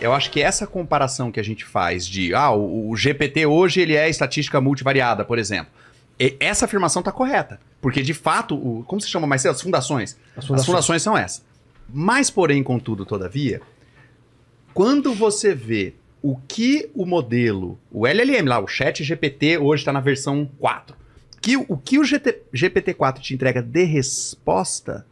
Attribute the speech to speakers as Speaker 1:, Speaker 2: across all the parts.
Speaker 1: Eu acho que essa comparação que a gente faz de, ah, o, o GPT hoje ele é estatística multivariada, por exemplo. E essa afirmação está correta. Porque, de fato, o, como se chama mais cedo? As fundações. As fundações. As fundações são essas. Mas, porém, contudo, todavia, quando você vê o que o modelo, o LLM lá, o chat GPT, hoje está na versão 4, que, o que o GPT-4 te entrega de resposta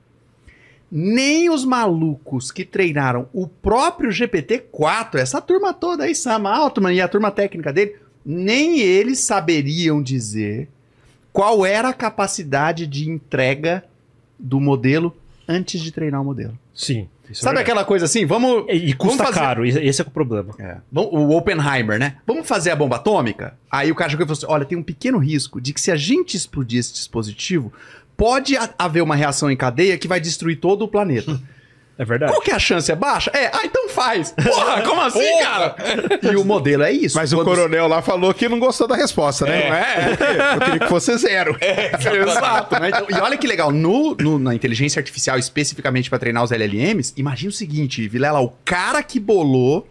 Speaker 1: nem os malucos que treinaram o próprio GPT-4, essa turma toda aí, Sam Altman e a turma técnica dele, nem eles saberiam dizer qual era a capacidade de entrega do modelo antes de treinar o modelo. Sim. É Sabe é aquela coisa assim? Vamos. E, e custa vamos fazer... caro, esse é o problema. É. O Oppenheimer, né? Vamos fazer a bomba atômica? Aí o cara chegou e falou assim: olha, tem um pequeno risco de que se a gente explodir esse dispositivo, pode haver uma reação em cadeia que vai destruir todo o planeta. É verdade. Qual que é a chance? É baixa? É, ah, então faz. Porra, como assim, cara? E o modelo é
Speaker 2: isso. Mas o coronel lá falou que não gostou da resposta, né? Não é? Eu queria que fosse zero. É, exato. né? Então, e
Speaker 1: olha que legal, no, no- na inteligência artificial, especificamente para treinar os LLMs, imagina o seguinte, Vilela, o cara que bolou,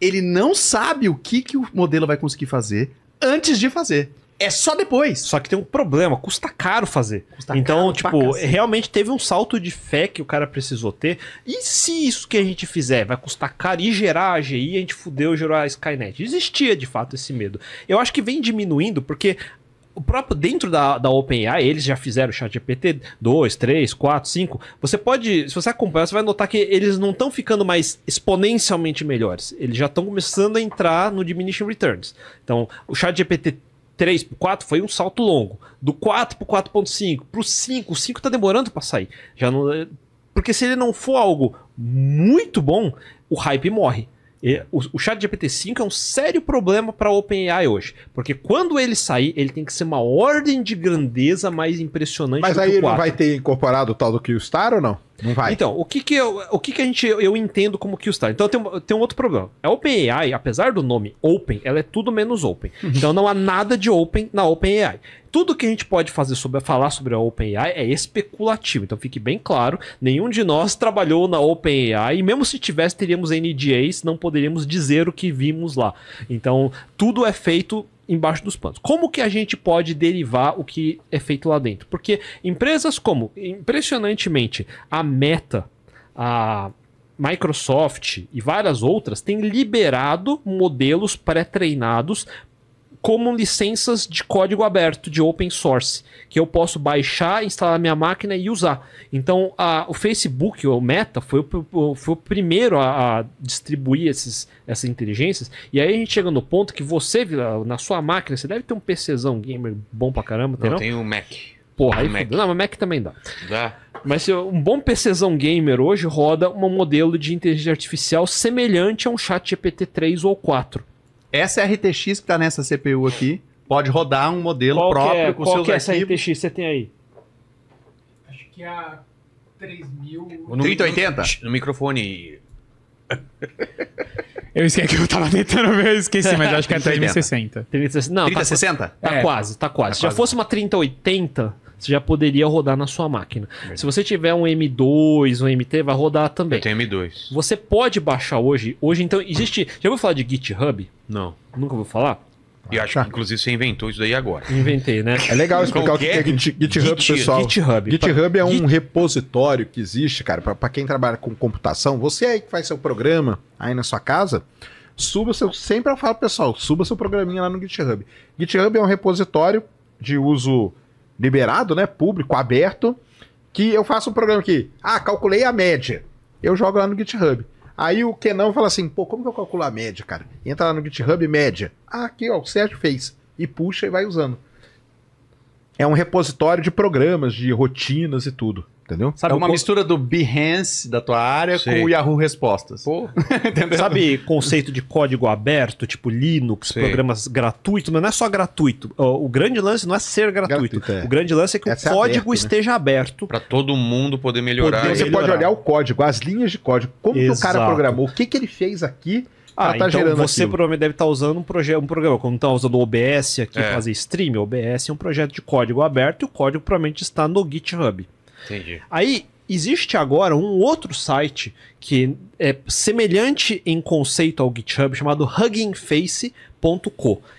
Speaker 1: ele não sabe o que, que o modelo vai conseguir fazer antes de fazer. É só depois. Só que tem um problema,
Speaker 3: custa caro fazer. Custa então, caro, tipo, realmente teve um salto de fé que o cara precisou ter. E se isso que a gente fizer vai custar caro e gerar a AGI, a gente fudeu gerou a Skynet. Existia, de fato, esse medo. Eu acho que vem diminuindo, porque o próprio dentro da, da OpenAI, eles já fizeram o ChatGPT 2, 3, 4, 5. Você pode, se você acompanhar, você vai notar que eles não estão ficando mais exponencialmente melhores. Eles já estão começando a entrar no diminishing returns. Então, o ChatGPT 3 pro 4 foi um salto longo. Do 4 pro 4.5, para o 5, o 5 está demorando para sair. Já não eh, porque se ele não for algo muito bom, o hype morre. O, o chat GPT-5 é um sério problema para a OpenAI hoje, porque quando ele sair, ele tem que ser uma ordem de grandeza mais impressionante Mas aí ele vai
Speaker 2: ter incorporado o tal do Kyostar ou não?
Speaker 3: Não vai. Então, o que que eu, o que que a gente, eu entendo como q está. Então, tem, tem um outro problema. A é OpenAI, apesar do nome Open, ela é tudo menos Open. Uhum. então, não há nada de Open na OpenAI. Tudo que a gente pode fazer sobre falar sobre a OpenAI é especulativo. Então, fique bem claro, nenhum de nós trabalhou na OpenAI e mesmo se tivesse, teríamos NDAs, não poderíamos dizer o que vimos lá. Então, tudo é feito embaixo dos panos. Como que a gente pode derivar o que é feito lá dentro? Porque empresas como, impressionantemente, a Meta, a Microsoft e várias outras têm liberado modelos pré-treinados como licenças de código aberto, de open source, que eu posso baixar, instalar na minha máquina e usar. Então, a, o Facebook, o Meta, foi o, foi o primeiro a, a distribuir esses, essas inteligências. E aí a gente chega no ponto que você, na sua máquina, você deve ter um PCzão gamer bom pra caramba, não, não? tenho um Mac. Porra, aí Mac. Não, mas Mac também dá. Dá. Mas um bom PCzão gamer hoje
Speaker 1: roda um modelo de inteligência artificial semelhante a um chat GPT 3 ou 4. Essa é RTX que está nessa CPU aqui pode rodar um modelo qual próprio é, com seus arquivos. Qual que é essa
Speaker 3: RTX você tem aí? Acho que é
Speaker 1: a 3000... 3080? No microfone...
Speaker 3: Eu esqueci que eu tava tentando ver, eu esqueci, mas acho que é 3060. 3060. Não, 3060? Tá, tá é, quase, tá quase. Tá Se quase. já fosse uma 3080, você já poderia rodar na sua máquina. Verdade. Se você tiver um M2, um MT, vai rodar também. Eu tenho M2. Você pode baixar hoje. Hoje, então, existe. Já vou falar de GitHub? Não. Nunca vou falar? Eu acho que, inclusive, você inventou isso daí agora. Inventei, né? É legal explicar Qualquer... o que é GitHub, Git, pessoal. GitHub. GitHub
Speaker 2: é um Git... repositório que existe, cara, para quem trabalha com computação. Você aí que faz seu programa aí na sua casa, suba seu. Sempre eu falo, pessoal, suba seu programinha lá no GitHub. GitHub é um repositório de uso liberado, né? Público, aberto, que eu faço um programa aqui. Ah, calculei a média. Eu jogo lá no GitHub. Aí o Kenão fala assim, pô, como que eu calculo a média, cara? Entra lá no GitHub média. Ah, aqui, ó, o Sérgio fez. E puxa e vai usando é um repositório de programas, de rotinas e tudo. Entendeu? Sabe, é uma
Speaker 1: mistura do Behance da tua área com o Yahoo Respostas. Pô.
Speaker 3: Entendeu? Sabe conceito de código aberto, tipo Linux, programas gratuitos, mas não é só gratuito. O grande lance não é ser gratuito. gratuito é. O grande lance é que o é código aberto, né? esteja né? aberto. Para todo mundo poder melhorar. Poder, você melhorar. pode olhar o código, as linhas de código, como que o cara programou, o que, que ele fez aqui ah, tá então gerando você aquilo. provavelmente deve estar tá usando um, projeto, um programa, como está usando o OBS aqui, é. fazer stream, OBS é um projeto de código aberto e o código provavelmente está no GitHub. Entendi. Aí, existe agora um outro site que é semelhante em conceito ao GitHub, chamado Hugging Face,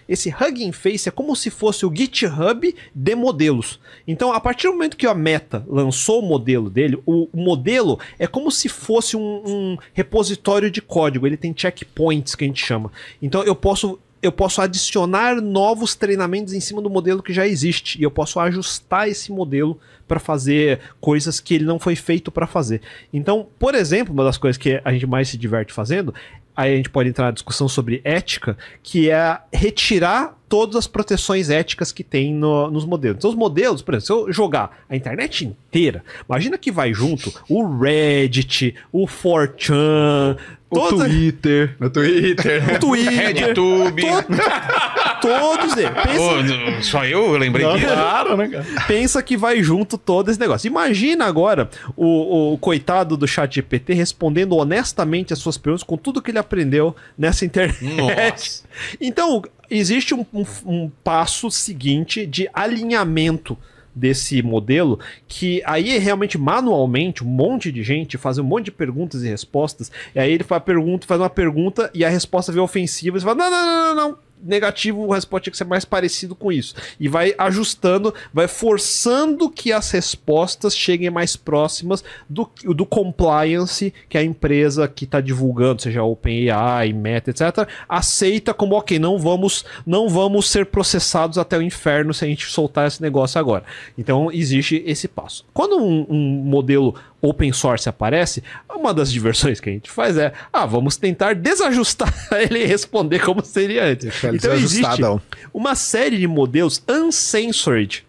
Speaker 3: esse Hugging Face é como se fosse o GitHub de modelos. Então, a partir do momento que a Meta lançou o modelo dele, o, o modelo é como se fosse um, um repositório de código. Ele tem checkpoints que a gente chama. Então, eu posso eu posso adicionar novos treinamentos em cima do modelo que já existe e eu posso ajustar esse modelo para fazer coisas que ele não foi feito para fazer. Então, por exemplo, uma das coisas que a gente mais se diverte fazendo aí a gente pode entrar na discussão sobre ética, que é retirar todas as proteções éticas que tem no, nos modelos. Então, os modelos, por exemplo, se eu jogar a internet inteira, imagina que vai junto o Reddit, o 4chan, o Twitter. O Twitter. O Twitter todos eles. Pensa... Oh, só eu, eu lembrei Não, que... Claro, né, cara? Pensa que vai junto todo esse negócio. Imagina agora o, o coitado do chat GPT respondendo honestamente as suas perguntas com tudo que ele aprendeu nessa internet. Nossa. Então, existe um, um, um passo seguinte de alinhamento desse modelo, que aí é realmente manualmente um monte de gente faz um monte de perguntas e respostas, e aí ele faz, pergunta, faz uma pergunta e a resposta vem ofensiva, e você fala, não, não, não, não, não, negativo, o resposta tinha que ser mais parecido com isso. E vai ajustando, vai forçando que as respostas cheguem mais próximas do, do compliance que a empresa que está divulgando, seja OpenAI, Meta, etc., aceita como ok, não vamos, não vamos ser processados até o inferno se a gente soltar esse negócio agora. Então existe esse passo. Quando um, um modelo open source aparece, uma das diversões que a gente faz é, ah, vamos tentar desajustar ele responder como seria antes. Então existe uma série de modelos uncensored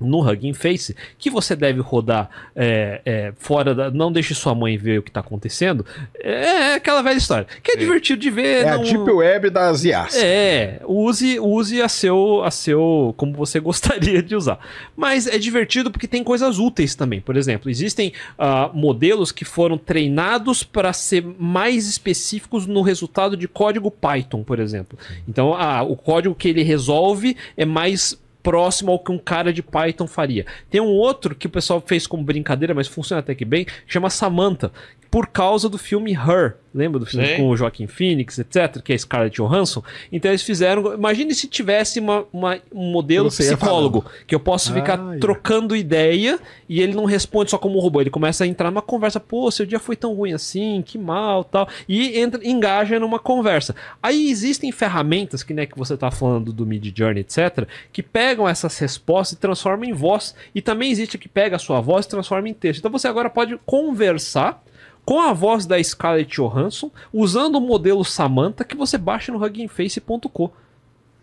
Speaker 3: no Hugging Face que você deve rodar é, é, fora da. Não deixe sua mãe ver o que está acontecendo. É, é aquela velha história. Que é, é. divertido de ver. É não... a Deep Web das IAs. É, use, use a seu, a seu. como você gostaria de usar. Mas é divertido porque tem coisas úteis também. Por exemplo, existem uh, modelos que foram treinados para ser mais específicos no resultado de código Python, por exemplo. Então, ah, o código que ele resolve é mais próximo ao que um cara de Python faria. Tem um outro que o pessoal fez como brincadeira, mas funciona até que bem, chama Samantha, por causa do filme Her, Lembra do filme Sim. com o Joaquim Phoenix, etc., que é Scarlett Johansson? Então eles fizeram. Imagine se tivesse uma, uma um modelo psicólogo, que eu posso ficar ah, é. trocando ideia e ele não responde só como um robô. Ele começa a entrar numa conversa, pô, seu dia foi tão ruim assim, que mal tal. E entra, engaja numa conversa. Aí existem ferramentas, que né, que você tá falando do Mid Journey, etc., que pegam essas respostas e transformam em voz. E também existe que pega a sua voz e transforma em texto. Então você agora pode conversar com a voz da Scarlett Johansson, usando o modelo Samantha que você baixa no huggingface.com.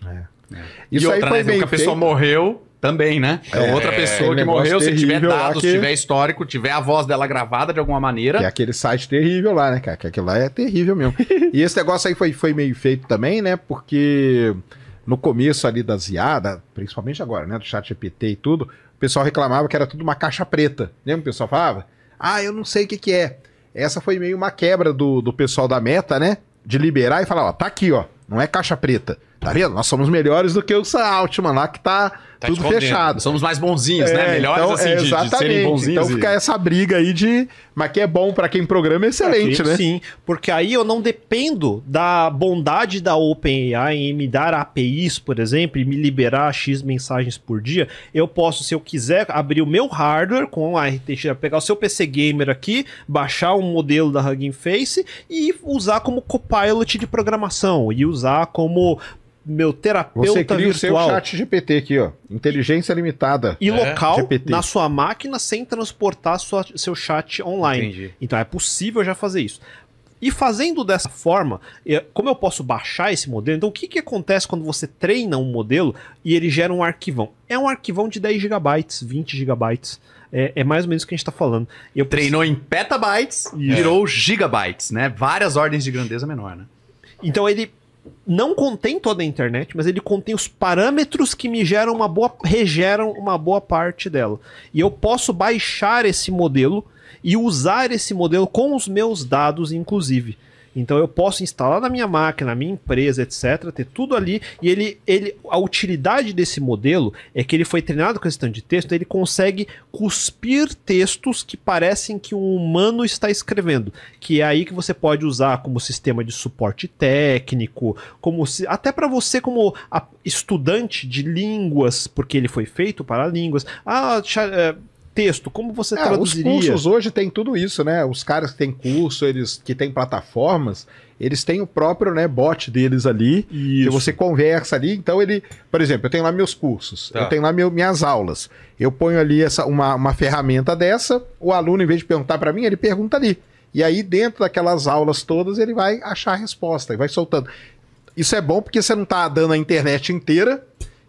Speaker 1: É, é. Isso e outra, aí foi né, bem que a pessoa morreu também, né? É, outra pessoa é que morreu, se tiver dados, que... se tiver histórico, tiver a voz dela gravada de alguma maneira. É aquele site
Speaker 2: terrível lá, né, cara? Que aquilo lá é terrível mesmo. e esse negócio aí foi, foi meio feito também, né? Porque no começo ali da ziada, principalmente agora, né? Do chat GPT e tudo, o pessoal reclamava que era tudo uma caixa preta. Lembra o pessoal falava? Ah, eu não sei o que, que é. Essa foi meio uma quebra do, do pessoal da meta, né? De liberar e falar, ó, tá aqui, ó. Não é caixa preta. Tá vendo? Nós somos melhores do que o Altman lá que tá, tá tudo fechado.
Speaker 1: Somos mais bonzinhos, é, né? Melhores então, assim, é, exatamente. de, serem então, bonzinhos. Então fica e...
Speaker 2: essa briga aí de. Mas que é bom para quem programa
Speaker 3: é excelente, quem, é, né? Sim, porque aí eu não dependo da bondade da OpenAI em me dar APIs, por exemplo, e me liberar X mensagens por dia. Eu posso, se eu quiser, abrir o meu hardware com a RTX, pegar o seu PC Gamer aqui, baixar um modelo da Hugging Face e usar como copilot de programação e usar como meu terapeuta Você cria virtual. o seu chat
Speaker 2: GPT aqui, ó. Inteligência limitada. E é. local GPT. na
Speaker 3: sua máquina sem transportar sua, seu chat online. Entendi. Então é possível já fazer isso. E fazendo dessa forma, é, como eu posso baixar esse modelo? Então, o que, que acontece quando você treina um modelo e ele gera um arquivão? É um arquivão de 10 GB, 20 GB. É, é, mais ou menos o que a gente está falando. Eu Treinou preciso...
Speaker 1: em petabytes, virou é. gigabytes, né? Várias ordens de grandeza menor, né?
Speaker 3: Então, ele não contém toda a internet, mas ele contém os parâmetros que me geram uma boa, regeram uma boa parte dela. E eu posso baixar esse modelo e usar esse modelo com os meus dados, inclusive. Então eu posso instalar na minha máquina, na minha empresa, etc, ter tudo ali e ele ele a utilidade desse modelo é que ele foi treinado com esse tanto de texto, ele consegue cuspir textos que parecem que um humano está escrevendo, que é aí que você pode usar como sistema de suporte técnico, como se, até para você como a, estudante de línguas, porque ele foi feito para línguas. Ah, eh, texto, como você é, traduziria? Os cursos hoje tem tudo isso, né? Os caras que têm
Speaker 2: curso, eles que têm plataformas, eles têm o próprio né, bot deles ali, isso. que você conversa ali. Então ele, por exemplo, eu tenho lá meus cursos, tá. eu tenho lá meu, minhas aulas. Eu ponho ali essa, uma, uma ferramenta dessa, o aluno, em vez de perguntar para mim, ele pergunta ali. E aí, dentro daquelas aulas todas, ele vai achar a resposta e vai soltando. Isso é bom porque você não está dando a internet inteira,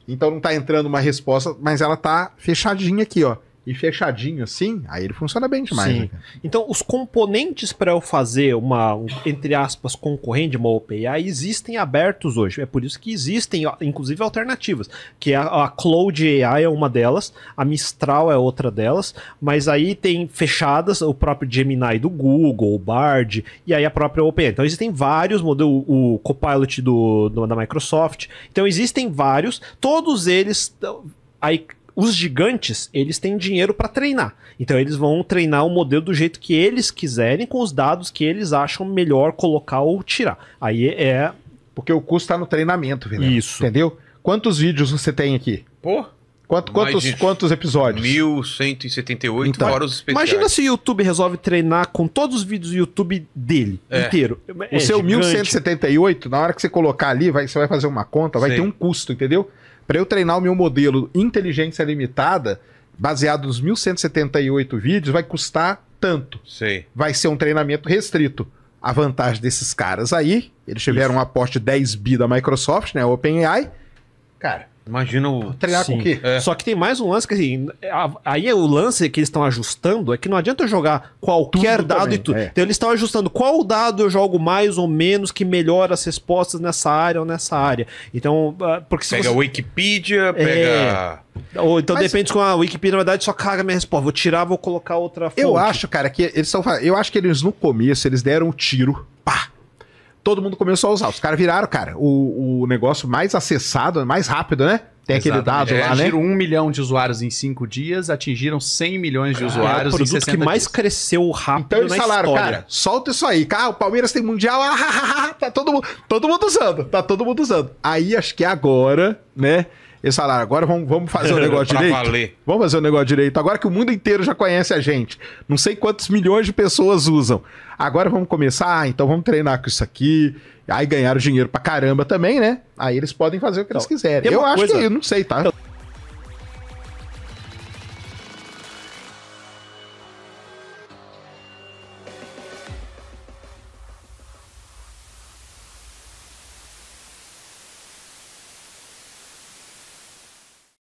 Speaker 2: então não está entrando uma resposta, mas ela está fechadinha
Speaker 3: aqui, ó e fechadinho assim, aí ele funciona bem demais. Né, então, os componentes para eu fazer uma, entre aspas, concorrente, uma OpenAI, existem abertos hoje. É por isso que existem, inclusive, alternativas. Que a, a Cloud AI é uma delas, a Mistral é outra delas, mas aí tem fechadas, o próprio Gemini do Google, o Bard, e aí a própria OpenAI. Então, existem vários modelos, o Copilot do, do, da Microsoft. Então, existem vários, todos eles aí os gigantes, eles têm dinheiro para treinar. Então eles vão treinar o modelo do jeito que eles quiserem, com os dados que eles acham melhor colocar ou tirar. Aí é. Porque o custo está no treinamento, Vilela.
Speaker 2: Isso. Entendeu? Quantos vídeos você tem aqui?
Speaker 3: Pô. Quanto, quantos, de... quantos episódios?
Speaker 1: 1178 então, horas especiais. Imagina se
Speaker 2: o YouTube resolve treinar com todos os vídeos do YouTube dele, é. inteiro. É, o seu gigante. 1178, na hora que você colocar ali, vai, você vai fazer uma conta, vai Sim. ter um custo, entendeu? para eu treinar o meu modelo inteligência limitada, baseado nos 1178 vídeos, vai custar tanto. Sim. Vai ser um treinamento restrito. A vantagem desses caras aí, eles tiveram Isso. um aporte 10 bi da Microsoft, né, OpenAI. Cara, Imagina o. Treinar Sim. com o quê? É.
Speaker 3: Só que tem mais um lance que assim. Aí é o lance que eles estão ajustando é que não adianta eu jogar qualquer tudo dado também, e tudo. É. Então eles estão ajustando qual dado eu jogo mais ou menos que melhora as respostas nessa área ou nessa área. Então, ah, porque se Pega você... Wikipedia, pega. É... Ou então Mas... depende com a Wikipedia, na verdade, só caga minha resposta. Vou tirar, vou colocar outra fonte. Eu acho, cara, que eles estão. Eu acho que eles no começo
Speaker 2: eles deram um tiro. Pá! todo mundo começou a usar. Os caras viraram, cara, o, o negócio mais acessado, mais rápido, né? Tem aquele Exatamente. dado é, lá, né? Atingiram
Speaker 1: 1 milhão de usuários em 5 dias, atingiram 100 milhões de é, usuários é, o em 60 que mais cresceu rápido então, eles na falaram, história. cara,
Speaker 2: solta isso aí. Cara, ah, o Palmeiras tem mundial, ah, ah, ah, tá todo mundo, todo mundo usando, tá todo mundo usando. Aí acho que agora, né? Esse salário, agora vamos, vamos fazer o um negócio direito. Valer. Vamos fazer o um negócio direito. Agora que o mundo inteiro já conhece a gente. Não sei quantos milhões de pessoas usam. Agora vamos começar, ah, então vamos treinar com isso aqui. Aí ganharam dinheiro pra caramba também, né? Aí eles podem fazer o que então, eles quiserem. Eu acho coisa... que eu não sei, tá? Então...